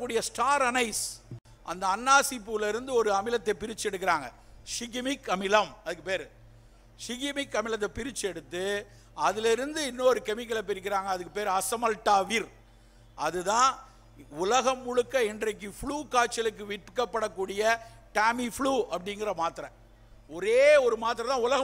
கூடிய star anise அந்த அன்னாசி இருந்து ஒரு அமிலத்தை பிரித்து எடுக்கிறாங்க ஷிகிமிக் அமிலம் அதுக்கு பேர் ஷிகிமிக் அமிலத்தை பிரித்து எடுத்து அதிலிருந்து இன்னொரு கெமிக்கலை பிரிக்கிறாங்க அதுக்கு பேர் அசமல்டாவிர் அதுதான் உலகம் முழுக்க இன்றைக்கு ஃப்ளூ காய்ச்சலுக்கு விற்கப்படக்கூடிய டாமி ஃப்ளூ அப்படிங்கிற மாத்திரை ஒரே ஒரு மாத்திரை தான் உலகம்